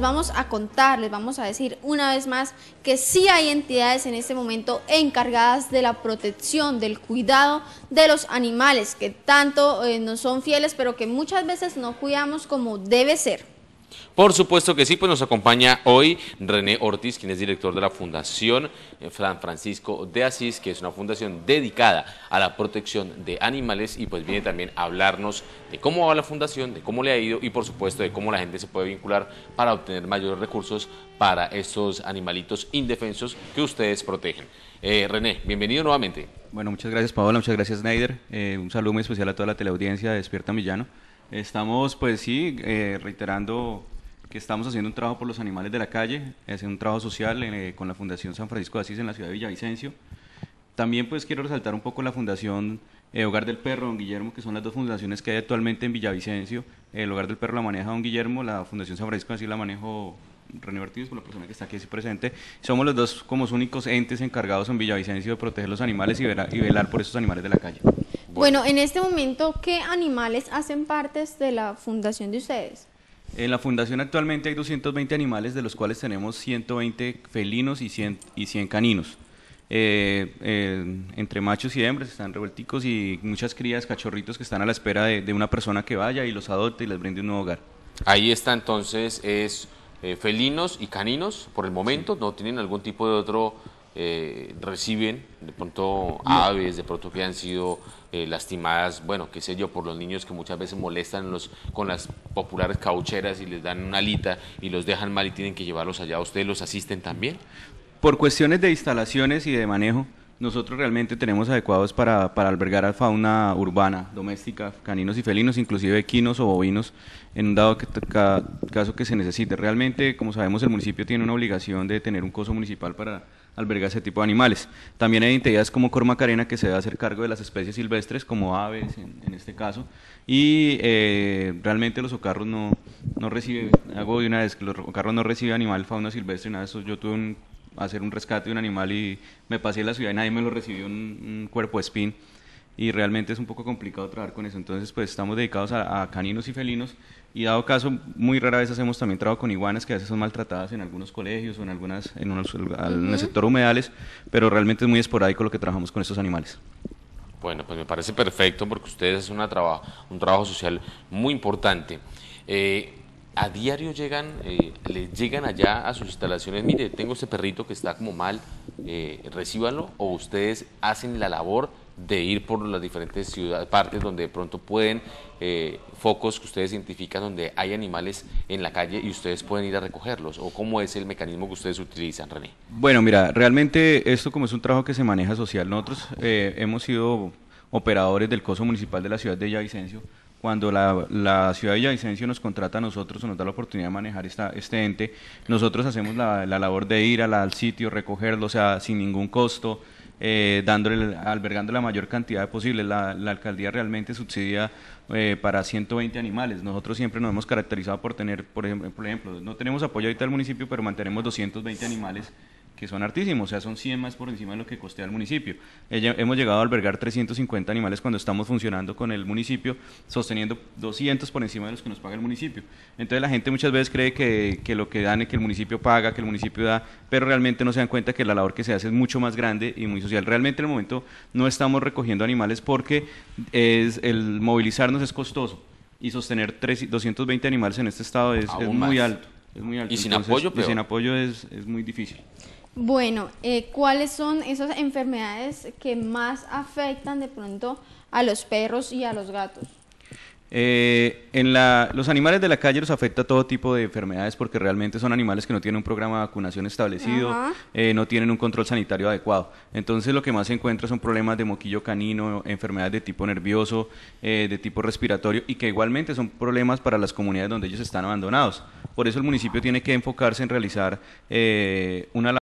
vamos a contar, les vamos a decir una vez más que sí hay entidades en este momento encargadas de la protección, del cuidado de los animales que tanto no eh, nos son fieles, pero que muchas veces no cuidamos como debe ser. Por supuesto que sí, pues nos acompaña hoy René Ortiz, quien es director de la Fundación San Francisco de Asís, que es una fundación dedicada a la protección de animales y pues viene también a hablarnos de cómo va la fundación, de cómo le ha ido y por supuesto de cómo la gente se puede vincular para obtener mayores recursos para estos animalitos indefensos que ustedes protegen. Eh, René, bienvenido nuevamente. Bueno, muchas gracias Paola, muchas gracias Neider, eh, un saludo muy especial a toda la teleaudiencia de Despierta Millano. Estamos, pues sí, eh, reiterando que estamos haciendo un trabajo por los animales de la calle, es un trabajo social eh, con la Fundación San Francisco de Asís en la ciudad de Villavicencio. También pues quiero resaltar un poco la Fundación eh, Hogar del Perro, Don Guillermo, que son las dos fundaciones que hay actualmente en Villavicencio. El Hogar del Perro la maneja Don Guillermo, la Fundación San Francisco de Asís la manejo René Martínez con la persona que está aquí presente. Somos los dos como los únicos entes encargados en Villavicencio de proteger los animales y, y velar por esos animales de la calle. Bueno. en este momento, ¿qué animales hacen parte de la fundación de ustedes? En la fundación actualmente hay 220 animales, de los cuales tenemos 120 felinos y 100, caninos. Eh, eh, entre machos y hembras están revuelticos y muchas crías, cachorritos que están a la espera de, una persona que vaya y los adopte y les brinde un nuevo hogar. Ahí está entonces, es eh, felinos y caninos por el momento, no tienen algún tipo de otro eh, reciben de pronto aves, de pronto que han sido eh, lastimadas, bueno, qué sé yo, por los niños que muchas veces molestan los, con las populares caucheras y les dan una alita y los dejan mal y tienen que llevarlos allá. ¿Ustedes los asisten también? Por cuestiones de instalaciones y de manejo, nosotros realmente tenemos adecuados para, albergar a fauna urbana, doméstica, caninos y felinos, inclusive equinos o bovinos, en un dado caso que se necesite. Realmente, como sabemos, el municipio tiene una obligación de tener un coso municipal para alberga ese tipo de animales. También hay entidades como Cormacarena que se va a hacer cargo de las especies silvestres, como aves en, este caso, y eh, realmente los ocarros no, no reciben, hago de una vez que los ocarros no reciben animal, fauna silvestre, nada de eso. Yo tuve que hacer un rescate de un animal y me pasé a la ciudad y nadie me lo recibió, un, un cuerpo de spin y realmente es un poco complicado trabajar con eso. Entonces, pues estamos dedicados a, caninos y felinos y dado caso, muy rara vez hacemos también trabajo con iguanas que a veces son maltratadas en algunos colegios o en, algunas, en, el sector humedales, pero realmente es muy esporádico lo que trabajamos con estos animales. Bueno, pues me parece perfecto porque ustedes hacen una trabajo un trabajo social muy importante. Eh, a diario llegan, eh, les llegan allá a sus instalaciones, mire, tengo este perrito que está como mal, eh, o ustedes hacen la labor de ir por las diferentes ciudades, partes donde de pronto pueden, eh, focos que ustedes identifican donde hay animales en la calle y ustedes pueden ir a recogerlos? ¿O cómo es el mecanismo que ustedes utilizan, René? Bueno, mira, realmente esto como es un trabajo que se maneja social, nosotros eh, hemos sido operadores del coso municipal de la ciudad de Villavicencio. Cuando la, ciudad de Villavicencio nos contrata a nosotros o nos da la oportunidad de manejar esta, este ente, nosotros hacemos la, labor de ir al sitio, recogerlo, o sea, sin ningún costo eh, albergando la mayor cantidad posible. La, alcaldía realmente subsidia eh, para 120 animales. Nosotros siempre nos hemos caracterizado por tener, por ejemplo, por ejemplo, no tenemos apoyo ahorita del municipio, pero mantenemos 220 animales que son hartísimos, o sea, son 100 más por encima de lo que costea el municipio. Hemos llegado a albergar 350 animales cuando estamos funcionando con el municipio, sosteniendo 200 por encima de los que nos paga el municipio. Entonces la gente muchas veces cree que, lo que dan es que el municipio paga, que el municipio da, pero realmente no se dan cuenta que la labor que se hace es mucho más grande y muy social. Realmente en el momento no estamos recogiendo animales porque es, el movilizarnos es costoso y sostener 220 animales en este estado es, muy alto. Es muy alto. Y sin apoyo, pero... sin apoyo es muy difícil. Bueno, eh, ¿cuáles son esas enfermedades que más afectan de pronto a los perros y a los gatos? Eh, en los animales de la calle los afecta todo tipo de enfermedades porque realmente son animales que no tienen un programa de vacunación establecido, eh, no tienen un control sanitario adecuado. Entonces lo que más se encuentra son problemas de moquillo canino, enfermedades de tipo nervioso, de tipo respiratorio y que igualmente son problemas para las comunidades donde ellos están abandonados. Por eso el municipio tiene que enfocarse en realizar una